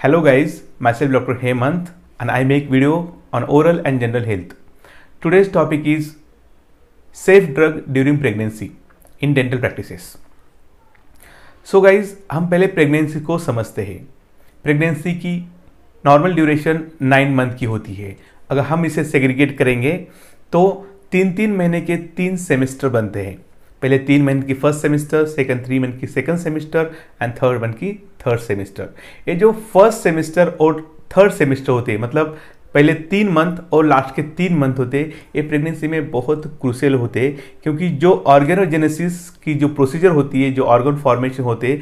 Hello guys, myself Dr. Hemant and I make video on oral and general health. Today's topic is safe drug during pregnancy in dental practices. So so guys हम पहले pregnancy को समझते हैं pregnancy की normal duration nine month की होती है अगर हम इसे सेग्रीगेट करेंगे तो तीन तीन महीने के तीन सेमेस्टर बनते हैं पहले तीन मंथ की first semester second three month की second semester and third month की थर्ड सेमेस्टर ये जो फर्स्ट सेमेस्टर और थर्ड सेमेस्टर होते हैं मतलब पहले तीन मंथ और लास्ट के तीन मंथ होते ये प्रेगनेंसी में बहुत क्रूसियल होते क्योंकि जो ऑर्गेनोजेनेसिस की जो प्रोसीजर होती है जो ऑर्गन फॉर्मेशन होते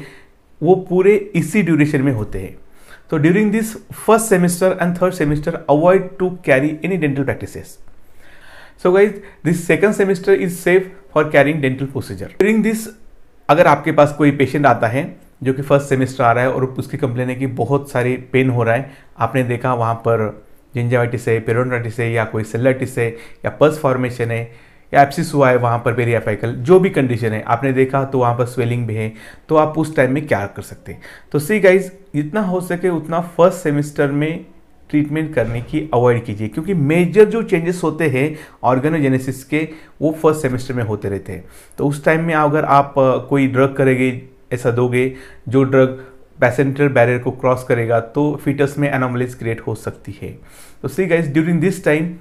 वो पूरे इसी ड्यूरेशन में होते हैं तो during this first semester and third semester avoid to carry any dental practices so guys this second semester is safe for carrying dental procedure during this अगर आपके पास कोई पेशेंट आता है जो कि फर्स्ट सेमेस्टर आ रहा है और उसकी कंप्लेन है कि बहुत सारे पेन हो रहा है आपने देखा वहाँ पर जिंजावाइटिस है पेरोनराइटिस है या कोई सेलराइटिस है या पर्स फॉर्मेशन है या एप्सिस हुआ है वहाँ पर पेरियाफाइकल जो भी कंडीशन है आपने देखा तो वहाँ पर स्वेलिंग भी है तो आप उस टाइम में क्या कर सकते हैं तो सी गाइज जितना हो सके उतना फर्स्ट सेमेस्टर में ट्रीटमेंट करने की अवॉइड कीजिए क्योंकि मेजर जो चेंजेस होते हैं ऑर्गेनोजेनेसिस के वो फर्स्ट सेमेस्टर में होते रहते हैं तो उस टाइम में अगर आप कोई ड्रग करेंगे ऐसा दोगे जो ड्रग पैसेंटर बैरियर को क्रॉस करेगा तो फिटस में एनोमलिस क्रिएट हो सकती है तो see guys during this time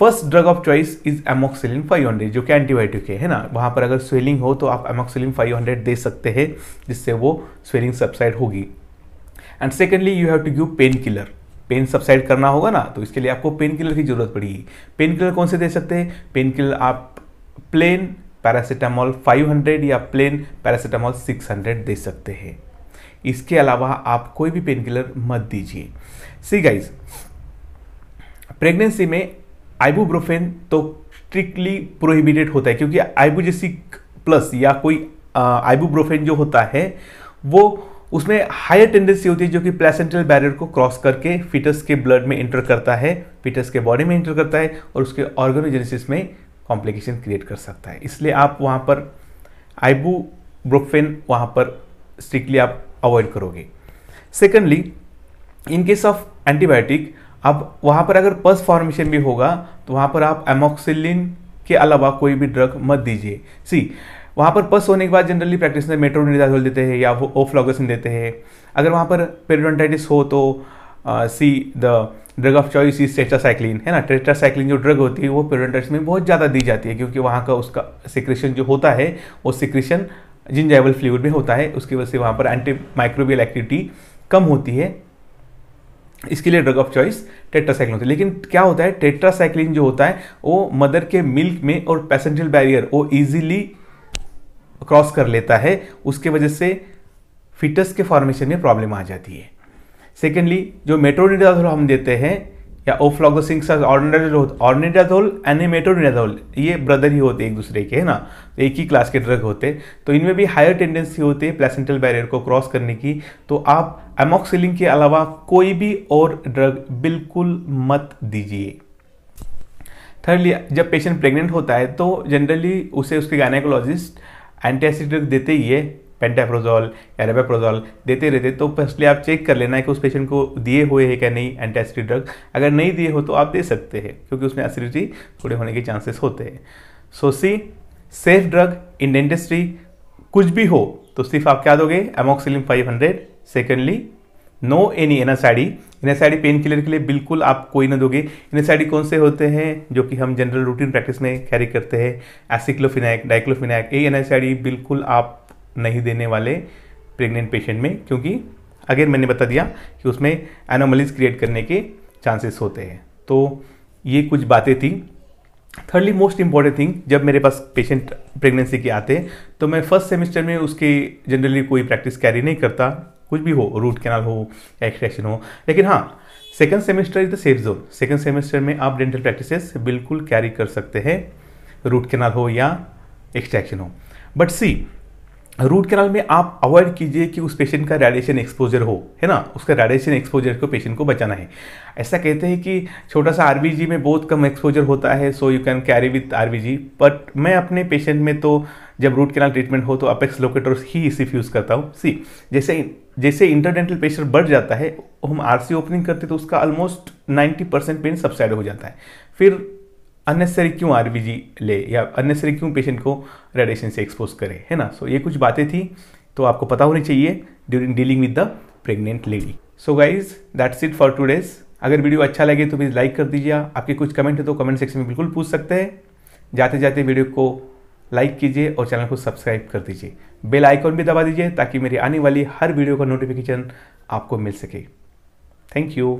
first drug of choice is amoxicillin 500 जो कि एंटीबायोटिक है है ना वहाँ पर अगर स्वेलिंग हो तो आप एमोक्सिलिन 500 दे सकते हैं जिससे वो स्वेलिंग सबसाइड होगी and secondly you have to give painkiller pain subside करना होगा ना तो इसके लिए आपको पेन किलर की ज़रूरत पड़ेगी पेन किलर कौन से दे सकते हैं पेन किलर आप प्लेन पैरासीटामॉल 500 या प्लेन पैरासीटामॉल 600 दे सकते हैं इसके अलावा आप कोई भी पेन किलर मत दीजिए सी गाइज प्रेगनेंसी में आइबूब्रोफेन तो स्ट्रिक्टली प्रोहिबिटेड होता है क्योंकि आइबूजेसिक प्लस या कोई आइबूब्रोफेन जो होता है वो उसमें हायर टेंडेंसी होती है जो कि प्लेसेंटल बैरियर को क्रॉस करके फीटस के ब्लड में इंटर करता है फिटस के बॉडी में इंटर करता है और उसके ऑर्गेनोजेनेसिस में कॉम्प्लिकेशन क्रिएट कर सकता है इसलिए आप वहाँ पर आइबू ब्रोफेन वहाँ पर स्ट्रिक्टली आप अवॉइड करोगे secondly in case of antibiotic अब वहाँ पर अगर पस फॉर्मेशन भी होगा तो वहाँ पर आप एमोक्सिलिन के अलावा कोई भी ड्रग मत दीजिए सी वहाँ पर पस होने के बाद जनरली प्रैक्टिसनर मेट्रोनिडाजोल देते हैं या वो ओफ्लॉगसिन देते हैं अगर वहाँ पर पेरोडोंटाइटिस हो तो see the drug of choice is tetracycline है ना टेट्रासाइक्लिन जो ड्रग होती है वो पेरोडोंटाइटिस में बहुत ज़्यादा दी जाती है क्योंकि वहाँ का उसका सिक्रेशन जो होता है वो सिक्रेशन जिंजाइबल फ्लूड में होता है उसकी वजह से वहाँ पर एंटी माइक्रोबियल एक्टिविटी कम होती है इसके लिए ड्रग ऑफ चॉइस टेट्रासाइक्लिन होती है लेकिन क्या होता है टेट्रासाइक्लिन जो होता है वो मदर के मिल्क में और पैसेंजल बैरियर वो इजीली क्रॉस कर लेता है उसके वजह से फिटस के फॉर्मेशन में प्रॉब्लम आ जाती है सेकेंडली जो मेट्रोनिडाजोल हम देते हैं या ओफ्लॉगोसिंग ऑर्निडाजोल एंड मेट्रोनिडाजोल ये ब्रदर ही होते एक दूसरे के है ना तो एक ही क्लास के ड्रग होते तो इनमें भी हायर टेंडेंसी होती है प्लेसेंटल बैरियर को क्रॉस करने की तो आप एमोक्सिलिंग के अलावा कोई भी और ड्रग बिल्कुल मत दीजिए थर्डली जब पेशेंट प्रेग्नेंट होता है तो जनरली उसे उसके गायनेकोलॉजिस्ट एंटीएसिडिक देते ही है पेंटाफ्रोजॉल या देते रहते तो फर्स्टली आप चेक कर लेना है कि उस पेशेंट को दिए हुए हैं क्या नहीं एंटीएसिड ड्रग अगर नहीं दिए हो तो आप दे सकते हैं क्योंकि उसमें एसिडिटी थोड़े होने के चांसेस होते हैं so C safe drug in dentistry कुछ भी हो तो सिर्फ आप क्या दोगे amoxicillin 500 secondly no any N S I D N S I D painkiller के लिए बिल्कुल आप कोई ना दोगे एन एस आई डी कौन से होते हैं जो कि हम जनरल रूटीन प्रैक्टिस में कैरी करते हैं एसिक्लोफिनाइक डाइक्लोफिनाइक ये एन आई डी बिल्कुल आप नहीं देने वाले प्रेग्नेंट पेशेंट में क्योंकि अगेन मैंने बता दिया कि उसमें एनोमलीज क्रिएट करने के चांसेस होते हैं तो ये कुछ बातें थी थर्डली मोस्ट इंपॉर्टेंट थिंग जब मेरे पास पेशेंट प्रेगनेंसी के आते हैं तो मैं फर्स्ट सेमेस्टर में उसकी जनरली कोई प्रैक्टिस कैरी नहीं करता कुछ भी हो रूट कैनाल हो एक्सट्रैक्शन हो लेकिन हाँ second semester is the safe zone second semester में आप डेंटल प्रैक्टिसेस बिल्कुल कैरी कर सकते हैं रूट कैनाल हो या एक्सट्रैक्शन हो बट सी रूट कैनाल में आप अवॉइड कीजिए कि उस पेशेंट का रेडिएशन एक्सपोजर हो है ना उसका रेडिएशन एक्सपोजर को पेशेंट को बचाना है ऐसा कहते हैं कि छोटा सा आर में बहुत कम एक्सपोजर होता है so you can carry with are but मैं अपने पेशेंट में तो जब रूट कैनाल ट्रीटमेंट हो तो अपेक्स लोकेटर्स ही सिर्फ यूज़ करता हूँ सी जैसे जैसे इंटरडेंटल प्रेशर बढ़ जाता है हम आर ओपनिंग करते तो उसका ऑलमोस्ट 90 परसेंट पेन सबसाइड हो जाता है फिर अननेसेसरी क्यों आर ले या अननेसेसरी क्यों पेशेंट को रेडिएशन से एक्सपोज करे है ना सो so, ये कुछ बातें थी तो आपको पता होनी चाहिए during dealing with the pregnant lady so guys that's it for today's अगर वीडियो अच्छा लगे तो प्लीज़ लाइक कर दीजिए आपके कुछ कमेंट है तो कमेंट सेक्शन में बिल्कुल पूछ सकते हैं जाते जाते वीडियो को लाइक कीजिए और चैनल को सब्सक्राइब कर दीजिए बेल आइकॉन भी दबा दीजिए ताकि मेरी आने वाली हर वीडियो का नोटिफिकेशन आपको मिल सके थैंक यू